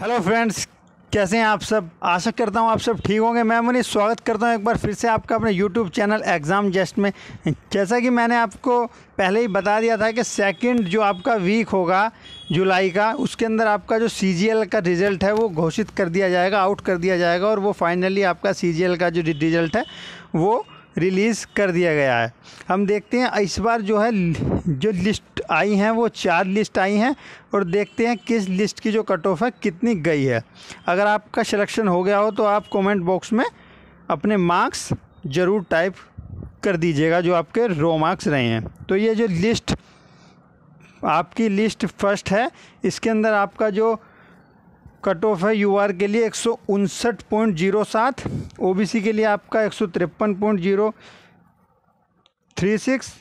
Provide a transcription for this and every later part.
hello friends कैसे हैं आप सब आशा करता हूं आप सब ठीक होंगे मैं मुझे स्वागत करता हूं एक बार फिर से आपका अपने यूट्यूब चैनल एग्ज़ाम जस्ट में जैसा कि मैंने आपको पहले ही बता दिया था कि सेकंड जो आपका वीक होगा जुलाई का उसके अंदर आपका जो सी का रिज़ल्ट है वो घोषित कर दिया जाएगा आउट कर दिया जाएगा और वो फाइनली आपका सी का जो रिज़ल्ट है वो रिलीज़ कर दिया गया है हम देखते हैं इस बार जो है जो लिस्ट आई हैं वो चार लिस्ट आई हैं और देखते हैं किस लिस्ट की जो कट ऑफ है कितनी गई है अगर आपका सिलेक्शन हो गया हो तो आप कमेंट बॉक्स में अपने मार्क्स ज़रूर टाइप कर दीजिएगा जो आपके रो मार्क्स रहे हैं तो ये जो लिस्ट आपकी लिस्ट फर्स्ट है इसके अंदर आपका जो कट ऑफ है यू के लिए एक सौ उनसठ पॉइंट जीरो सात ओ के लिए आपका एक सौ तिरपन point zero three six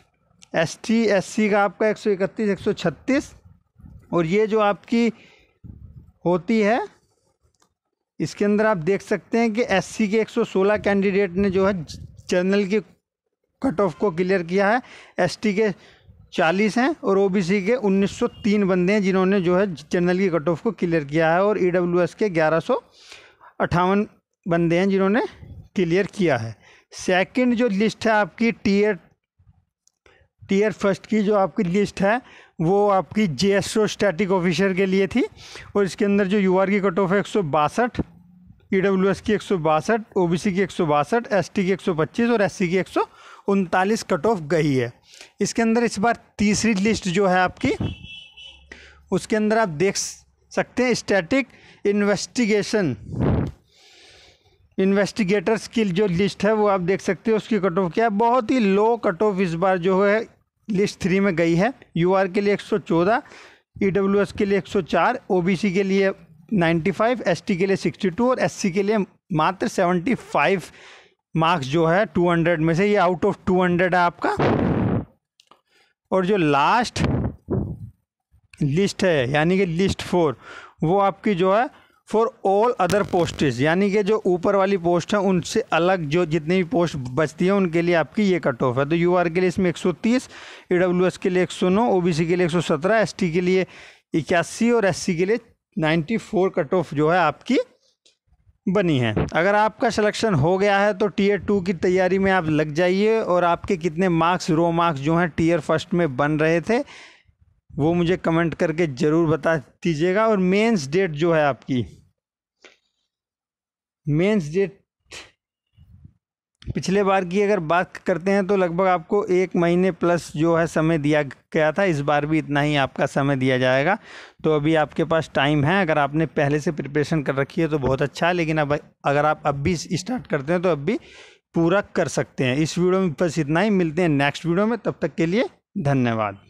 S T S C का आपका एक सौ इकतीस एक सौ छत्तीस और ये जो आपकी होती है इसके अंदर आप देख सकते हैं कि एस के 116 कैंडिडेट ने जो है जनरल के कट ऑफ को क्लियर किया है एसटी के चालीस हैं और ओबीसी के 1903 बंदे हैं जिन्होंने जो है जनरल की कट ऑफ को क्लियर किया है और ईडब्ल्यूएस e के ग्यारह अट्ठावन बंदे हैं जिन्होंने क्लियर किया है सेकंड जो लिस्ट है आपकी टीयर टीयर फर्स्ट की जो आपकी लिस्ट है वो आपकी जे स्टैटिक ऑफिसर के लिए थी और इसके अंदर जो यू की कट ऑफ है एक सौ बासठ ई डब्ल्यू एस की एक सौ बासठ ओ बी सी की एक सौ बासठ एस टी की एक सौ पच्चीस और एस सी की एक सौ उनतालीस कट ऑफ गई है इसके अंदर इस बार तीसरी लिस्ट जो है आपकी उसके अंदर आप देख सकते हैं स्टैटिक इन्वेस्टिगेशन इन्वेस्टिगेटर्स की जो लिस्ट है वो आप देख सकते हैं उसकी कट ऑफ क्या है बहुत ही लो कट ऑफ इस बार जो है लिस्ट थ्री में गई है यूआर के लिए एक सौ चौदह ई डब्ल्यू एस के लिए एक सौ चार ओ बी सी के लिए नाइन्टी फाइव एस टी के लिए सिक्सटी टू और एस सी के लिए मात्र सेवेंटी फाइव मार्क्स जो है 200 में से ये आउट ऑफ 200 है आपका और जो लास्ट लिस्ट है यानी कि लिस्ट फोर वो आपकी जो है फॉर ऑल अदर पोस्टेज यानी कि जो ऊपर वाली पोस्ट है उनसे अलग जो जितनी भी पोस्ट बचती है उनके लिए आपकी ये कट ऑफ है तो यू के लिए इसमें 130 एस के लिए 109 सी के लिए 117 टी के लिए इक्यासी और सी के लिए 94 कट ऑफ जो है आपकी बनी है अगर आपका सिलेक्शन हो गया है तो टीयर टू की तैयारी में आप लग जाइए और आपके कितने मार्क्स रो मार्क्स जो हैं टीयर फर्स्ट में बन रहे थे वो मुझे कमेंट करके ज़रूर बता दीजिएगा और मेंस डेट जो है आपकी मेंस डेट पिछले बार की अगर बात करते हैं तो लगभग आपको एक महीने प्लस जो है समय दिया गया था इस बार भी इतना ही आपका समय दिया जाएगा तो अभी आपके पास टाइम है अगर आपने पहले से प्रिपरेशन कर रखी है तो बहुत अच्छा है लेकिन अब अगर आप अब भी स्टार्ट करते हैं तो अब भी पूरा कर सकते हैं इस वीडियो में बस इतना ही मिलते हैं नेक्स्ट वीडियो में तब तक के लिए धन्यवाद